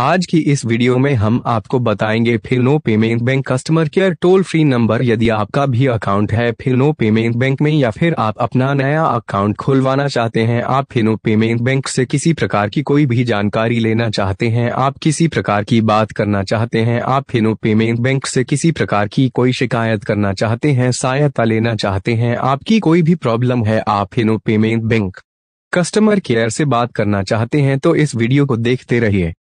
आज की इस वीडियो में हम आपको बताएंगे Fino payment bank customer care toll free number यदि आपका भी अकाउंट है फिनो पेमेंट बैंक में या फिर आप अपना नया अकाउंट खुलवाना चाहते हैं आप फिनो पेमेंट बैंक से किसी प्रकार की कोई भी जानकारी लेना चाहते हैं आप किसी प्रकार की बात करना चाहते हैं आप फिनो पेमेंट बैंक से किसी प्रकार की कोई शिकायत करना चाहते हैं सहायता लेना चाहते हैं आपकी कोई भी प्रॉब्लम है आप Fino payment bank customer care से बात करना चाहते हैं तो इस वीडियो को देखते रहिए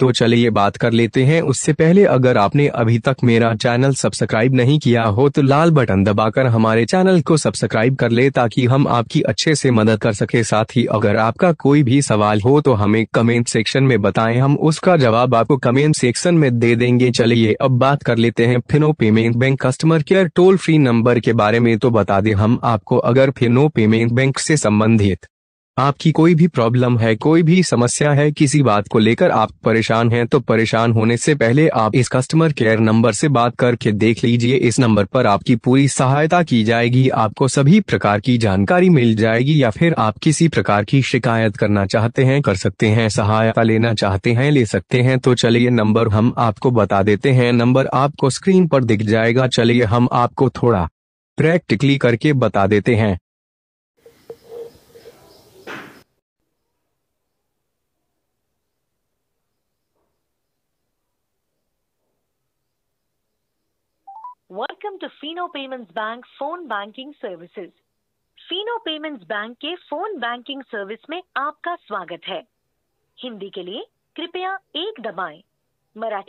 तो चलिए बात कर लेते हैं उससे पहले अगर आपने अभी तक मेरा चैनल सब्सक्राइब नहीं किया हो तो लाल बटन दबाकर हमारे चैनल को सब्सक्राइब कर ले ताकि हम आपकी अच्छे से मदद कर सके साथ ही अगर आपका कोई भी सवाल हो तो हमें कमेंट सेक्शन में बताएं हम उसका जवाब आपको कमेंट सेक्शन में दे देंगे चलिए अब बात कर लेते हैं Fino payment bank customer care toll free number के बारे में तो बता दे हम आपको अगर फिनो पेमेंट बैंक ऐसी संबंधित आपकी कोई भी प्रॉब्लम है कोई भी समस्या है किसी बात को लेकर आप परेशान हैं तो परेशान होने से पहले आप इस कस्टमर केयर नंबर से बात करके देख लीजिए इस नंबर पर आपकी पूरी सहायता की जाएगी आपको सभी प्रकार की जानकारी मिल जाएगी या फिर आप किसी प्रकार की शिकायत करना चाहते हैं कर सकते हैं सहायता लेना चाहते हैं ले सकते हैं तो चलिए नंबर हम आपको बता देते हैं नंबर आपको स्क्रीन पर दिख जाएगा चलिए हम आपको थोड़ा प्रैक्टिकली करके बता देते हैं welcome to Fino payments bank phone banking services Fino payments bank के फोन बैंकिंग सर्विस में आपका स्वागत है हिंदी के लिए कृपया एक दबाएं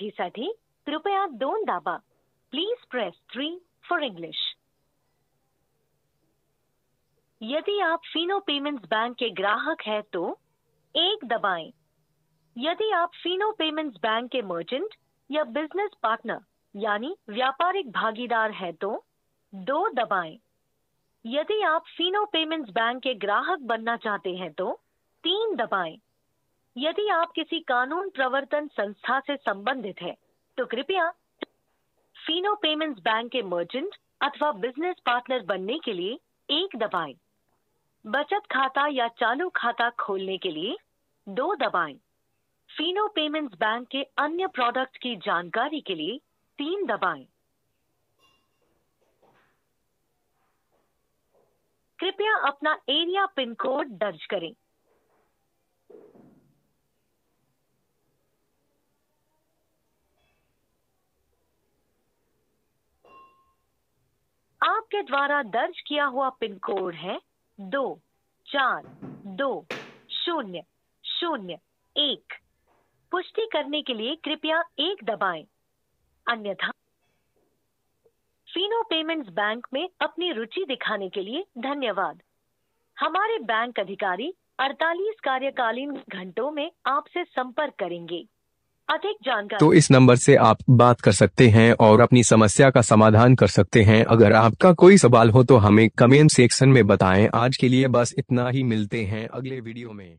साथी कृपया दोन दाबा please press three for English यदि आप फिनो पेमेंट्स बैंक के ग्राहक हैं तो एक दबाएं यदि आप फिनो पेमेंट्स बैंक के मर्चेंट या बिजनेस पार्टनर यानी व्यापारिक भागीदार है तो दो दबाएं यदि आप फिनो पेमेंट्स बैंक के ग्राहक बनना चाहते हैं तो तीन दबाएं यदि आप किसी कानून प्रवर्तन संस्था से संबंधित है तो कृपया फिनो पेमेंट्स बैंक के मर्चेंट अथवा बिजनेस पार्टनर बनने के लिए एक दबाएं बचत खाता या चालू खाता खोलने के लिए दो दबाएं फिनो पेमेंट्स बैंक के अन्य प्रोडक्ट की जानकारी के लिए तीन दबाएं कृपया अपना एरिया पिन कोड दर्ज करें आपके द्वारा दर्ज किया हुआ पिन कोड है दो चार दो शून्य शून्य एक पुष्टि करने के लिए कृपया एक दबाएं अन्यथा फिनो पेमेंट्स बैंक में अपनी रुचि दिखाने के लिए धन्यवाद हमारे बैंक अधिकारी 48 कार्यकालीन घंटों में आपसे संपर्क करेंगे अधिक जानकारी तो इस नंबर से आप बात कर सकते हैं और अपनी समस्या का समाधान कर सकते हैं अगर आपका कोई सवाल हो तो हमें कमेंट सेक्शन में बताएं आज के लिए बस इतना ही मिलते हैं अगले वीडियो में